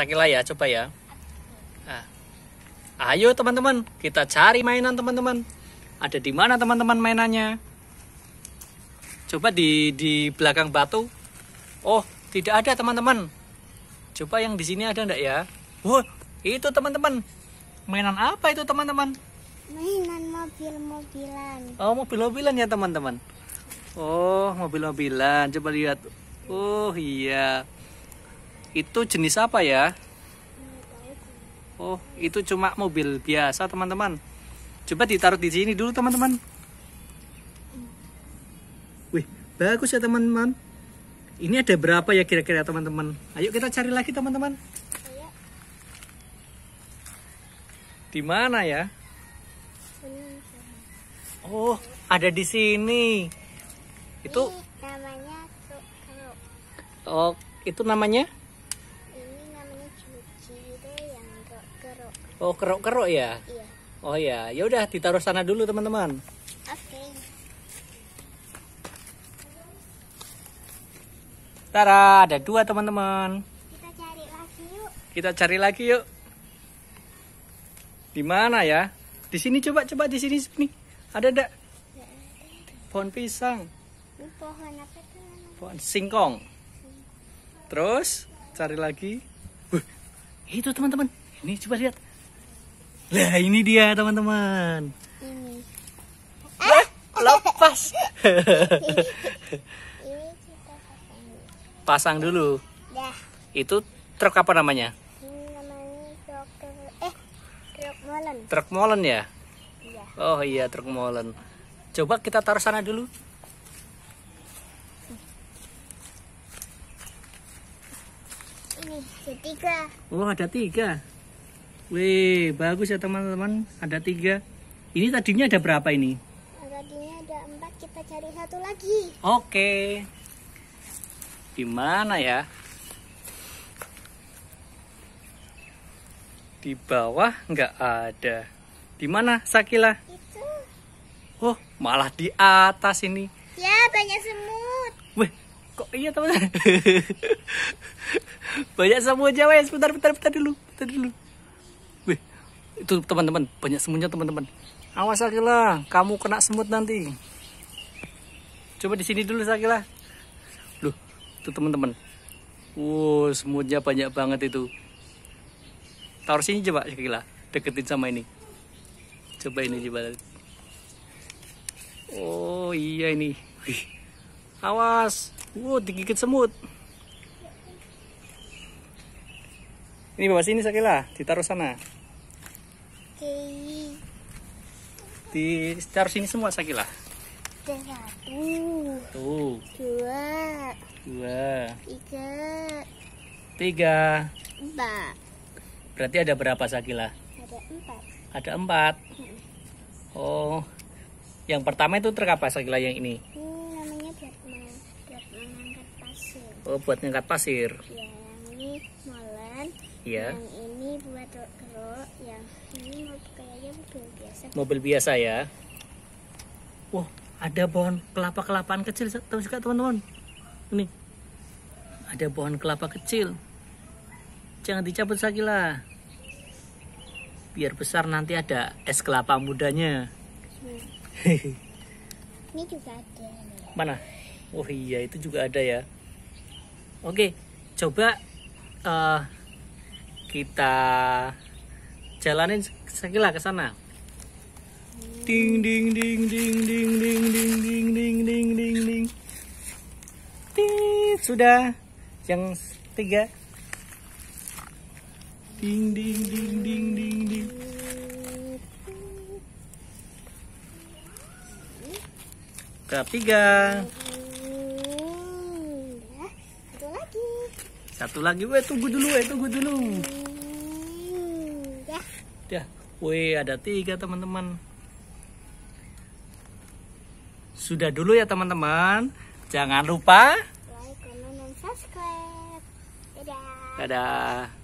Sakila ya, coba ya. Nah. Ayo teman-teman, kita cari mainan teman-teman. Ada di mana teman-teman mainannya? Coba di di belakang batu. Oh, tidak ada teman-teman. Coba yang di sini ada ndak ya? Wah, oh, itu teman-teman. Mainan apa itu teman-teman? Mainan mobil-mobilan. Oh, mobil-mobilan ya teman-teman. Oh, mobil-mobilan. Coba lihat. Oh, iya. Itu jenis apa ya? Oh, itu cuma mobil biasa, teman-teman. Coba ditaruh di sini dulu, teman-teman. Wih, bagus ya, teman-teman. Ini ada berapa ya kira-kira, teman-teman? Ayo kita cari lagi, teman-teman. Di mana ya? Oh, ada di sini. Itu namanya Oh, itu namanya? kerok. Oh, kerok-kerok ya? Iya. Oh ya, ya udah ditaruh sana dulu teman-teman. Oke. Okay. Tara, ada dua teman-teman. Kita cari lagi yuk. Kita cari lagi yuk. Di mana ya? Di sini coba coba di sini sini. Ada enggak? Pohon pisang. pohon apa tuh? Pohon singkong. Terus cari lagi. itu teman-teman. Ini coba lihat. Nah, ini dia teman-teman. Ini. Wah, lepas. ini kita pasang. dulu. Ya. Itu truk apa namanya? Ini namanya truk, eh, truk molen. Truk molen ya? Iya. Oh iya, truk molen. Coba kita taruh sana dulu. Ini, ada tiga. Wah, oh, ada tiga. Wih, bagus ya teman-teman. Ada tiga. Ini tadinya ada berapa ini? Tadinya ada empat. Kita cari satu lagi. Oke. Di mana ya? Di bawah nggak ada. Di mana Sakila? Itu. Oh, malah di atas ini. Ya, banyak semut. Wih, kok iya teman-teman? banyak semut Jawa ya. Sebentar, bentar, bentar dulu. Bentar dulu. Wih, itu teman-teman, banyak semutnya teman-teman. Awas Sakila, kamu kena semut nanti. Coba di sini dulu Sakila. Loh, itu teman-teman. Wow, semutnya banyak banget itu. Taruh sini coba Sakila, deketin sama ini. Coba ini coba. Oh iya ini. Wih. Awas, wow digigit semut. Ini bawa sini Sakila, ditaruh sana. Di taruh sini semua Sakila. Satu. Dua. Dua. Tiga. Tiga. Empat. Berarti ada berapa Sakila? Ada empat. Ada empat. Oh. Yang pertama itu terkapa Sakila yang ini? Ini namanya buat, buat mengangkat pasir. Oh, buat mengangkat pasir. Ya, ini Iya. Yang ini buat kro, yang ini mau kayaknya mobil biasa. Mobil biasa ya. Wow, ada pohon kelapa kelapaan kecil tahu sih teman-teman. Ini ada pohon kelapa kecil. Jangan dicabut lagi lah. Biar besar nanti ada es kelapa mudanya. Hmm. ini juga ada. Mana? Oh iya itu juga ada ya. Oke, coba uh, kita jalanin sekila ke sana ding ding ding ding ding ding ding ding ding ding ding ding ding sudah yang tiga ding ding ding ding ding ding ketiga Satu lagi, weh tunggu dulu, weh tunggu dulu. Ya. Weh ada tiga teman-teman. Sudah dulu ya teman-teman. Jangan lupa like, comment, dan subscribe. Dadah. Dadah.